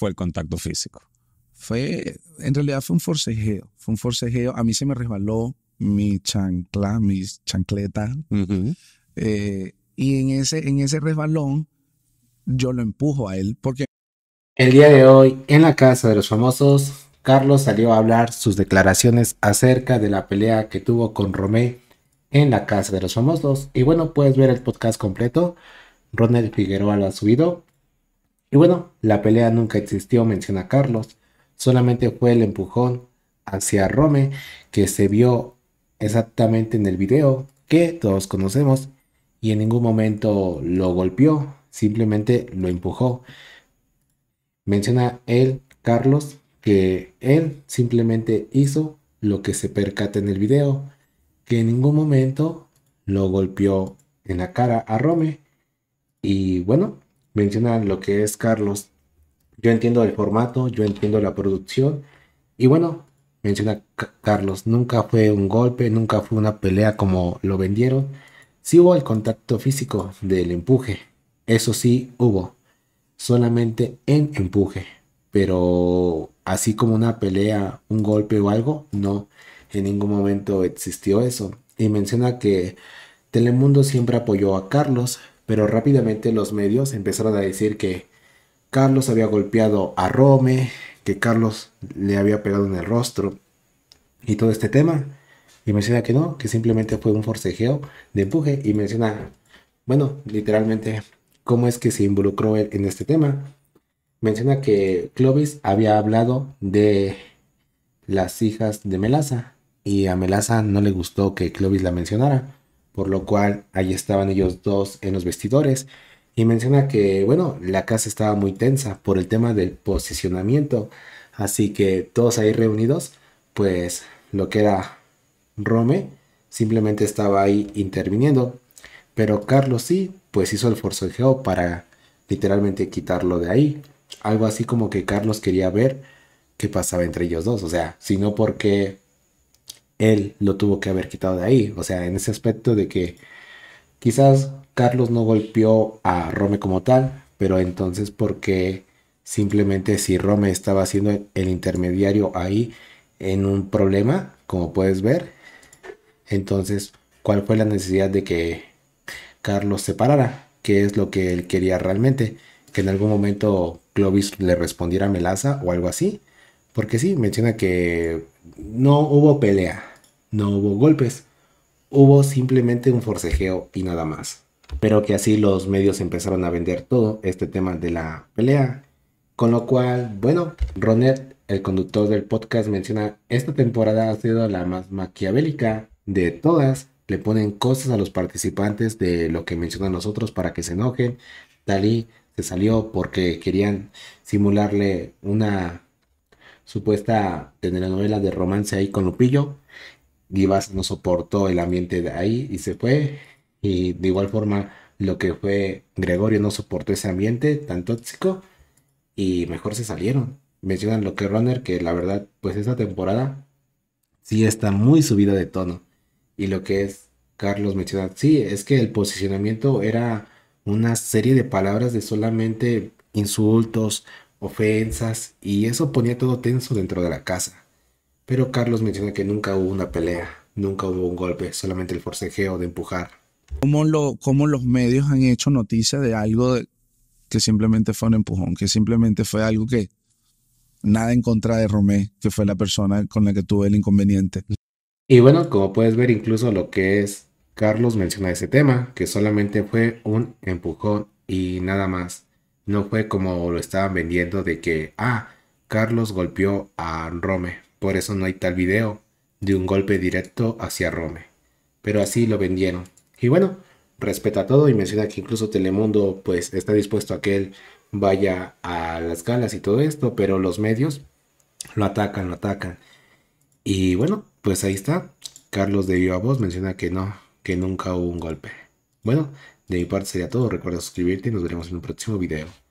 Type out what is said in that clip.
fue el contacto físico? Fue, en realidad fue un forcejeo, fue un forcejeo. A mí se me resbaló mi chancla, mis chancleta eh, y en ese, en ese resbalón, yo lo empujo a él porque... El día de hoy, en la casa de los famosos, Carlos salió a hablar sus declaraciones acerca de la pelea que tuvo con Romé en la casa de los famosos. Y bueno, puedes ver el podcast completo. Ronald Figueroa lo ha subido. Y bueno, la pelea nunca existió, menciona Carlos, solamente fue el empujón hacia Rome que se vio exactamente en el video que todos conocemos y en ningún momento lo golpeó, simplemente lo empujó. Menciona él, Carlos, que él simplemente hizo lo que se percata en el video, que en ningún momento lo golpeó en la cara a Rome. Y bueno, mencionan lo que es Carlos. Yo entiendo el formato, yo entiendo la producción. Y bueno, menciona Carlos, nunca fue un golpe, nunca fue una pelea como lo vendieron. Sí hubo el contacto físico del empuje, eso sí hubo, solamente en empuje, pero así como una pelea, un golpe o algo, no, en ningún momento existió eso. Y menciona que Telemundo siempre apoyó a Carlos, pero rápidamente los medios empezaron a decir que Carlos había golpeado a Rome, que Carlos le había pegado en el rostro y todo este tema. Y menciona que no, que simplemente fue un forcejeo de empuje y menciona, bueno, literalmente, cómo es que se involucró él en este tema. Menciona que Clovis había hablado de las hijas de Melaza y a Melaza no le gustó que Clovis la mencionara por lo cual ahí estaban ellos dos en los vestidores. Y menciona que, bueno, la casa estaba muy tensa por el tema del posicionamiento. Así que todos ahí reunidos, pues lo que era Rome simplemente estaba ahí interviniendo. Pero Carlos sí, pues hizo el Geo para literalmente quitarlo de ahí. Algo así como que Carlos quería ver qué pasaba entre ellos dos. O sea, si no porque él lo tuvo que haber quitado de ahí. O sea, en ese aspecto de que quizás Carlos no golpeó a Rome como tal, pero entonces porque simplemente si Rome estaba siendo el intermediario ahí en un problema, como puedes ver, entonces, ¿cuál fue la necesidad de que Carlos se parara? ¿Qué es lo que él quería realmente? Que en algún momento Clovis le respondiera a Melaza o algo así. Porque sí, menciona que no hubo pelea. No hubo golpes, hubo simplemente un forcejeo y nada más. Pero que así los medios empezaron a vender todo este tema de la pelea. Con lo cual, bueno, Ronet, el conductor del podcast, menciona esta temporada ha sido la más maquiavélica de todas. Le ponen cosas a los participantes de lo que mencionan los otros para que se enojen. Talí se salió porque querían simularle una supuesta telenovela de romance ahí con Lupillo. Divas no soportó el ambiente de ahí y se fue. Y de igual forma, lo que fue Gregorio no soportó ese ambiente tan tóxico y mejor se salieron. Mencionan lo que Runner, que la verdad, pues esta temporada sí está muy subida de tono. Y lo que es Carlos menciona, sí, es que el posicionamiento era una serie de palabras de solamente insultos, ofensas, y eso ponía todo tenso dentro de la casa. Pero Carlos menciona que nunca hubo una pelea, nunca hubo un golpe, solamente el forcejeo de empujar. ¿Cómo, lo, cómo los medios han hecho noticia de algo que simplemente fue un empujón, que simplemente fue algo que nada en contra de Romé, que fue la persona con la que tuve el inconveniente? Y bueno, como puedes ver, incluso lo que es Carlos menciona ese tema, que solamente fue un empujón y nada más. No fue como lo estaban vendiendo de que, ah, Carlos golpeó a Rome. Por eso no hay tal video de un golpe directo hacia Rome. Pero así lo vendieron. Y bueno, respeta todo y menciona que incluso Telemundo pues está dispuesto a que él vaya a las galas y todo esto, pero los medios lo atacan, lo atacan. Y bueno, pues ahí está. Carlos de Viva Voz menciona que no, que nunca hubo un golpe. Bueno, de mi parte sería todo. Recuerda suscribirte y nos veremos en un próximo video.